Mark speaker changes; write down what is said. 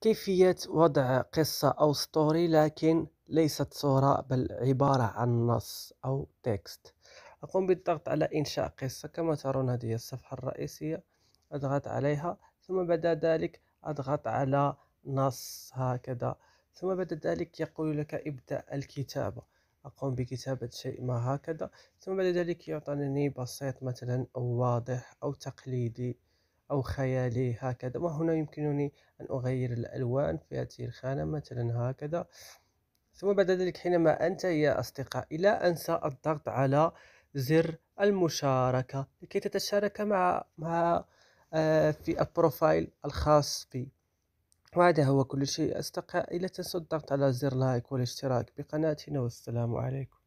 Speaker 1: كيفية وضع قصة أو ستوري لكن ليست صورة بل عبارة عن نص أو تكست أقوم بالضغط على إنشاء قصة كما ترون هذه الصفحة الرئيسية أضغط عليها ثم بعد ذلك أضغط على نص هكذا ثم بعد ذلك يقول لك ابدأ الكتابة أقوم بكتابة شيء ما هكذا ثم بعد ذلك يعطيني بسيط مثلا أو واضح أو تقليدي أو خيالي هكذا وهنا يمكنني أن أغير الألوان في هذه الخانة مثلا هكذا ثم بعد ذلك حينما أنتهي يا أصدقائي لا أنسى الضغط على زر المشاركة لكي تتشارك مع مع آه، في البروفايل الخاص بي وهذا هو كل شيء أصدقائي لا تنسوا الضغط على زر لايك والاشتراك بقناتنا
Speaker 2: والسلام
Speaker 3: عليكم